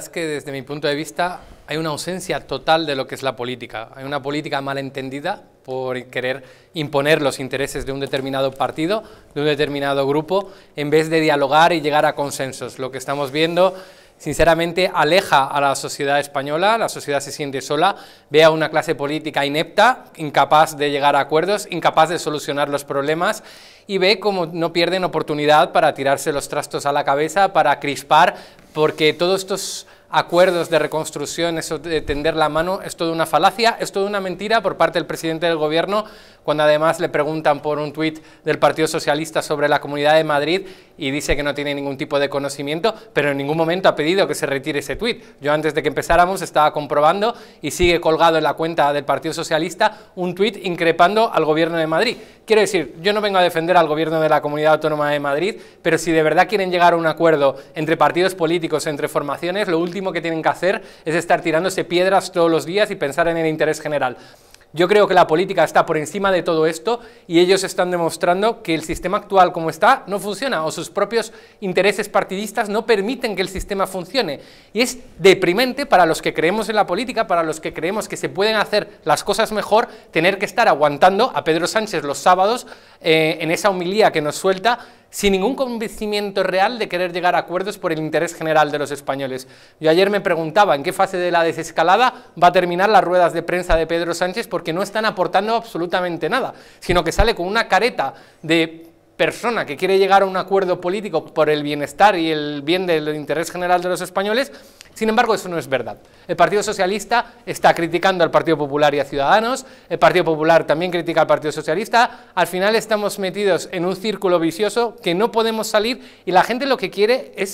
Es que desde mi punto de vista hay una ausencia total de lo que es la política. Hay una política malentendida por querer imponer los intereses de un determinado partido, de un determinado grupo, en vez de dialogar y llegar a consensos. Lo que estamos viendo sinceramente aleja a la sociedad española, la sociedad se siente sola, ve a una clase política inepta, incapaz de llegar a acuerdos, incapaz de solucionar los problemas y ve cómo no pierden oportunidad para tirarse los trastos a la cabeza, para crispar, porque todos estos acuerdos de reconstrucción, eso de tender la mano, es toda una falacia, es toda una mentira por parte del presidente del gobierno, cuando además le preguntan por un tuit del Partido Socialista sobre la Comunidad de Madrid y dice que no tiene ningún tipo de conocimiento, pero en ningún momento ha pedido que se retire ese tuit. Yo antes de que empezáramos estaba comprobando y sigue colgado en la cuenta del Partido Socialista un tuit increpando al gobierno de Madrid. Quiero decir, yo no vengo a defender al gobierno de la Comunidad Autónoma de Madrid, pero si de verdad quieren llegar a un acuerdo entre partidos políticos, entre formaciones, lo último que tienen que hacer es estar tirándose piedras todos los días y pensar en el interés general. Yo creo que la política está por encima de todo esto y ellos están demostrando que el sistema actual como está no funciona o sus propios intereses partidistas no permiten que el sistema funcione. Y es deprimente para los que creemos en la política, para los que creemos que se pueden hacer las cosas mejor, tener que estar aguantando a Pedro Sánchez los sábados eh, en esa humilía que nos suelta sin ningún convencimiento real de querer llegar a acuerdos por el interés general de los españoles. Yo ayer me preguntaba en qué fase de la desescalada va a terminar las ruedas de prensa de Pedro Sánchez porque no están aportando absolutamente nada, sino que sale con una careta de persona que quiere llegar a un acuerdo político por el bienestar y el bien del interés general de los españoles sin embargo, eso no es verdad. El Partido Socialista está criticando al Partido Popular y a Ciudadanos, el Partido Popular también critica al Partido Socialista, al final estamos metidos en un círculo vicioso que no podemos salir y la gente lo que quiere es